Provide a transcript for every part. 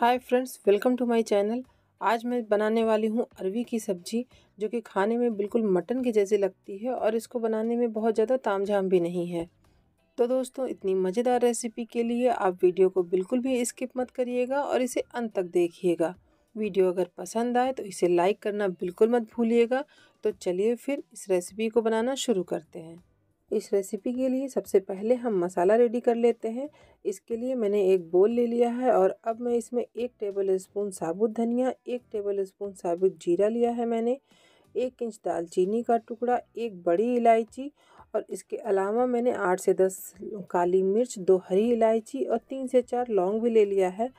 hi friends welcome to my channel आज मैं बनाने वाली हूँ अरवी की सब्ज़ी जो कि खाने में बिल्कुल मटन के जैसी लगती है और इसको बनाने में बहुत ज़्यादा तामझाम भी नहीं है तो दोस्तों इतनी मज़ेदार रेसिपी के लिए आप वीडियो को बिल्कुल भी स्किप मत करिएगा और इसे अंत तक देखिएगा वीडियो अगर पसंद आए तो इसे लाइक करना बिल्कुल मत भूलिएगा तो चलिए फिर इस रेसिपी को बनाना शुरू करते हैं इस रेसिपी के लिए सबसे पहले हम मसाला रेडी कर लेते हैं इसके लिए मैंने एक बोल ले लिया है और अब मैं इसमें एक टेबल स्पून साबुत धनिया एक टेबल स्पून साबुत जीरा लिया है मैंने एक इंच दालचीनी का टुकड़ा एक बड़ी इलायची और इसके अलावा मैंने आठ से दस काली मिर्च दो हरी इलायची और तीन से चार लौंग भी ले लिया है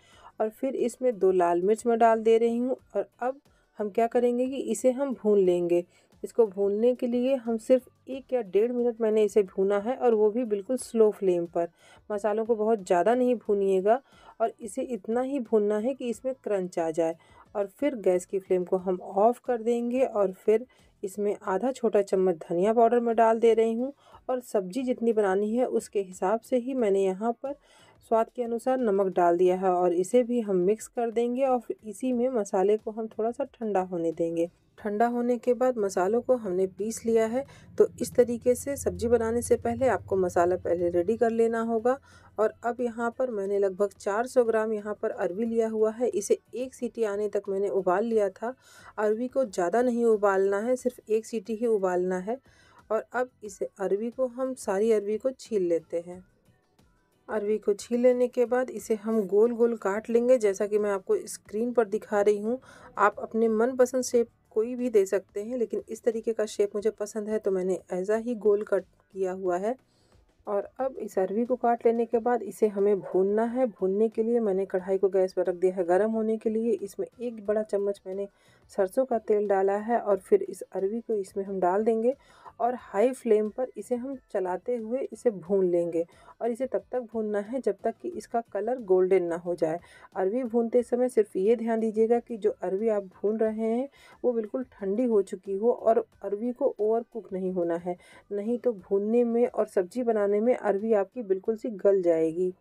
और फिर इसमें दो लाल मिर्च मैं डाल दे रही हूँ और अब हम क्या करेंगे कि इसे हम भून लेंगे इसको भूनने के लिए हम सिर्फ एक या डेढ़ मिनट मैंने इसे भूना है और वो भी बिल्कुल स्लो फ्लेम पर मसालों को बहुत ज़्यादा नहीं भूनिएगा और इसे इतना ही भूनना है कि इसमें क्रंच आ जाए और फिर गैस की फ्लेम को हम ऑफ़ कर देंगे और फिर इसमें आधा छोटा चम्मच धनिया पाउडर मैं डाल दे रही हूँ और सब्जी जितनी बनानी है उसके हिसाब से ही मैंने यहाँ पर स्वाद के अनुसार नमक डाल दिया है और इसे भी हम मिक्स कर देंगे और इसी में मसाले को हम थोड़ा सा ठंडा होने देंगे ठंडा होने के बाद मसालों को हमने पीस लिया है तो इस तरीके से सब्जी बनाने से पहले आपको मसाला पहले रेडी कर लेना होगा और अब यहाँ पर मैंने लगभग 400 ग्राम यहाँ पर अरवी लिया हुआ है इसे एक सीटी आने तक मैंने उबाल लिया था अरवी को ज़्यादा नहीं उबालना है सिर्फ एक सीटी ही उबालना है और अब इसे अरवी को हम सारी अरवी को छील लेते हैं अरवी को छील लेने के बाद इसे हम गोल गोल काट लेंगे जैसा कि मैं आपको स्क्रीन पर दिखा रही हूँ आप अपने मनपसंद शेप कोई भी दे सकते हैं लेकिन इस तरीके का शेप मुझे पसंद है तो मैंने ऐसा ही गोल कट किया हुआ है और अब इस अरवी को काट लेने के बाद इसे हमें भूनना है भूनने के लिए मैंने कढ़ाई को गैस पर रख दिया है गर्म होने के लिए इसमें एक बड़ा चम्मच मैंने सरसों का तेल डाला है और फिर इस अरवी को इसमें हम डाल देंगे और हाई फ्लेम पर इसे हम चलाते हुए इसे भून लेंगे और इसे तब तक भूनना है जब तक कि इसका कलर गोल्डन ना हो जाए अरवी भूनते समय सिर्फ ये ध्यान दीजिएगा कि जो अरवी आप भून रहे हैं वो बिल्कुल ठंडी हो चुकी हो और अरवी को ओवर कुक नहीं होना है नहीं तो भूनने में और सब्जी बनाने चलाने में अरवी आपकी बिल्कुल सी गल जाएगी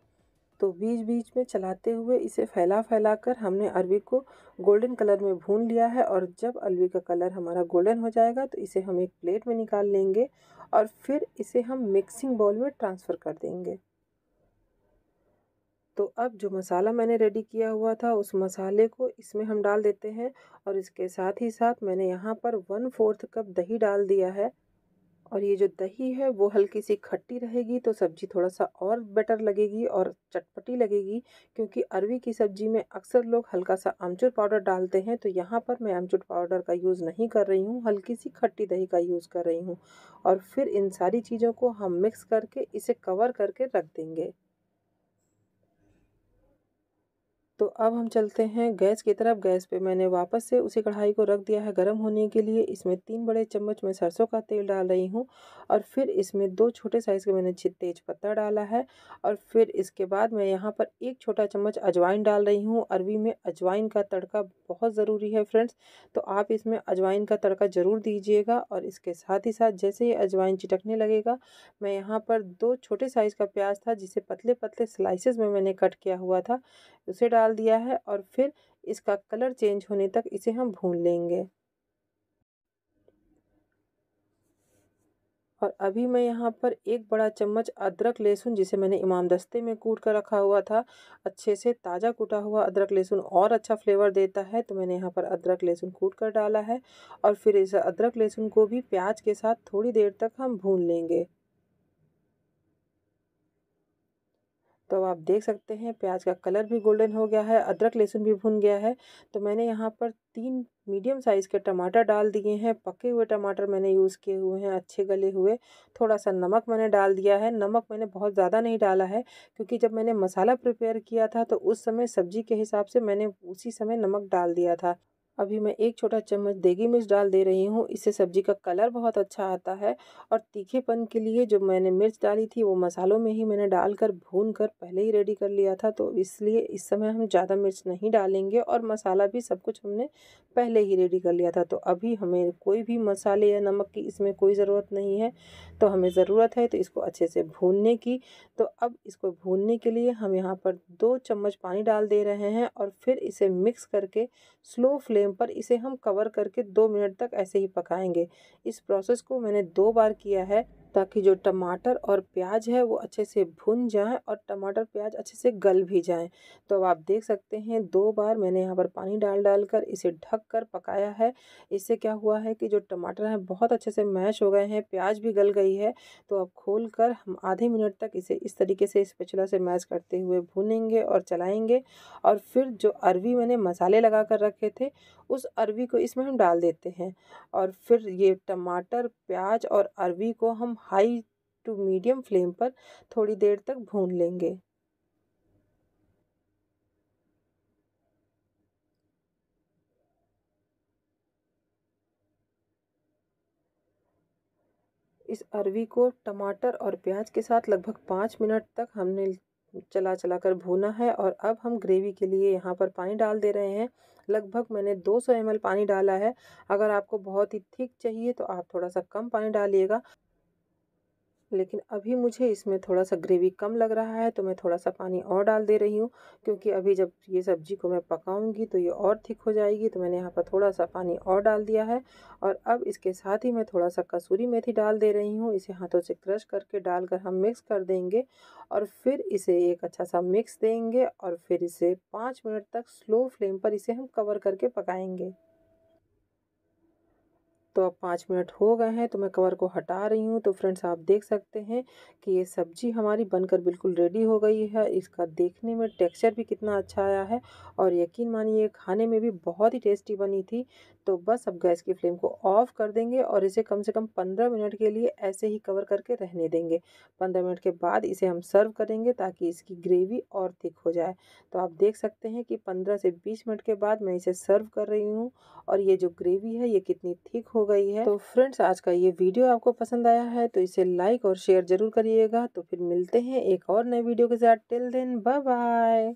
तो बीच बीच में चलाते हुए इसे फैला फैला कर हमने अरवी को गोल्डन कलर में भून लिया है और जब अरवी का कलर हमारा गोल्डन हो जाएगा तो इसे हम एक प्लेट में निकाल लेंगे और फिर इसे हम मिक्सिंग बाउल में ट्रांसफ़र कर देंगे तो अब जो मसाला मैंने रेडी किया हुआ था उस मसाले को इसमें हम डाल देते हैं और इसके साथ ही साथ मैंने यहाँ पर वन फोर्थ कप दही डाल दिया है और ये जो दही है वो हल्की सी खट्टी रहेगी तो सब्ज़ी थोड़ा सा और बेटर लगेगी और चटपटी लगेगी क्योंकि अरवी की सब्ज़ी में अक्सर लोग हल्का सा आमचूर पाउडर डालते हैं तो यहाँ पर मैं आमचूर पाउडर का यूज़ नहीं कर रही हूँ हल्की सी खट्टी दही का यूज़ कर रही हूँ और फिर इन सारी चीज़ों को हम मिक्स करके इसे कवर करके रख देंगे तो अब हम चलते हैं गैस की तरफ गैस पे मैंने वापस से उसी कढ़ाई को रख दिया है गर्म होने के लिए इसमें तीन बड़े चम्मच मैं सरसों का तेल डाल रही हूँ और फिर इसमें दो छोटे साइज़ के मैंने तेज पत्ता डाला है और फिर इसके बाद मैं यहाँ पर एक छोटा चम्मच अजवाइन डाल रही हूँ अरवी में अजवाइन का तड़का बहुत ज़रूरी है फ्रेंड्स तो आप इसमें अजवाइन का तड़का ज़रूर दीजिएगा और इसके साथ ही साथ जैसे ही अजवाइन चिटकने लगेगा मैं यहाँ पर दो छोटे साइज़ का प्याज था जिसे पतले पतले स्लाइसिस में मैंने कट किया हुआ था उसे डाल डाल दिया है और फिर इसका कलर चेंज होने तक इसे हम भून लेंगे और अभी मैं यहाँ पर एक बड़ा चम्मच अदरक लहसुन जिसे मैंने इमाम दस्ते में कूट कर रखा हुआ था अच्छे से ताज़ा कूटा हुआ अदरक लहसुन और अच्छा फ्लेवर देता है तो मैंने यहाँ पर अदरक लहसुन कूट कर डाला है और फिर इस अदरक लहसुन को भी प्याज के साथ थोड़ी देर तक हम भून लेंगे तो आप देख सकते हैं प्याज का कलर भी गोल्डन हो गया है अदरक लहसुन भी भुन गया है तो मैंने यहाँ पर तीन मीडियम साइज़ के टमाटर डाल दिए हैं पके हुए टमाटर मैंने यूज़ किए हुए हैं अच्छे गले हुए थोड़ा सा नमक मैंने डाल दिया है नमक मैंने बहुत ज़्यादा नहीं डाला है क्योंकि जब मैंने मसाला प्रिपेयर किया था तो उस समय सब्ज़ी के हिसाब से मैंने उसी समय नमक डाल दिया था अभी मैं एक छोटा चम्मच देगी मिर्च डाल दे रही हूँ इससे सब्जी का कलर बहुत अच्छा आता है और तीखेपन के लिए जो मैंने मिर्च डाली थी वो मसालों में ही मैंने डालकर भून कर पहले ही रेडी कर लिया था तो इसलिए इस समय हम ज़्यादा मिर्च नहीं डालेंगे और मसाला भी सब कुछ हमने पहले ही रेडी कर लिया था तो अभी हमें कोई भी मसाले या नमक की इसमें कोई ज़रूरत नहीं है तो हमें ज़रूरत है तो इसको अच्छे से भूनने की तो अब इसको भूनने के लिए हम यहाँ पर दो चम्मच पानी डाल दे रहे हैं और फिर इसे मिक्स करके स्लो फ्लेम फ्लेम पर इसे हम कवर करके दो मिनट तक ऐसे ही पकाएंगे इस प्रोसेस को मैंने दो बार किया है ताकि जो टमाटर और प्याज है वो अच्छे से भुन जाए और टमाटर प्याज अच्छे से गल भी जाए तो अब आप देख सकते हैं दो बार मैंने यहाँ पर पानी डाल डाल कर इसे ढक कर पकाया है इससे क्या हुआ है कि जो टमाटर हैं बहुत अच्छे से मैश हो गए हैं प्याज भी गल गई है तो अब खोल कर हम आधे मिनट तक इसे इस तरीके से इस पिछला से मैश करते हुए भुनेंगे और चलाएँगे और फिर जो अरवी मैंने मसाले लगा कर रखे थे उस अरवी को इसमें हम डाल देते हैं और फिर ये टमाटर प्याज और अरवी को हम हाई टू मीडियम फ्लेम पर थोड़ी देर तक भून लेंगे इस अरवी को टमाटर और प्याज के साथ लगभग पाँच मिनट तक हमने चला चला कर भूना है और अब हम ग्रेवी के लिए यहाँ पर पानी डाल दे रहे हैं लगभग मैंने 200 ml पानी डाला है अगर आपको बहुत ही थिक चाहिए तो आप थोड़ा सा कम पानी डालिएगा लेकिन अभी मुझे इसमें थोड़ा सा ग्रेवी कम लग रहा है तो मैं थोड़ा सा पानी और डाल दे रही हूँ क्योंकि अभी जब ये सब्ज़ी को मैं पकाऊंगी तो ये और थिक हो जाएगी तो मैंने यहाँ पर थोड़ा सा पानी और डाल दिया है और अब इसके साथ ही मैं थोड़ा सा कसूरी मेथी डाल दे रही हूँ इसे हाथों से क्रश करके डालकर हम मिक्स कर देंगे और फिर इसे एक अच्छा सा मिक्स देंगे और फिर इसे पाँच मिनट तक स्लो फ्लेम पर इसे हम कवर करके पकाएँगे तो अब पाँच मिनट हो गए हैं तो मैं कवर को हटा रही हूँ तो फ्रेंड्स आप देख सकते हैं कि ये सब्जी हमारी बनकर बिल्कुल रेडी हो गई है इसका देखने में टेक्सचर भी कितना अच्छा आया है और यकीन मानिए खाने में भी बहुत ही टेस्टी बनी थी तो बस अब गैस की फ्लेम को ऑफ़ कर देंगे और इसे कम से कम पंद्रह मिनट के लिए ऐसे ही कवर करके रहने देंगे पंद्रह मिनट के बाद इसे हम सर्व करेंगे ताकि इसकी ग्रेवी और थिक हो जाए तो आप देख सकते हैं कि पंद्रह से बीस मिनट के बाद मैं इसे सर्व कर रही हूँ और ये जो ग्रेवी है ये कितनी थिक हो हो गई है तो फ्रेंड्स आज का ये वीडियो आपको पसंद आया है तो इसे लाइक और शेयर जरूर करिएगा तो फिर मिलते हैं एक और नए वीडियो के साथ टिल देन बाय बाय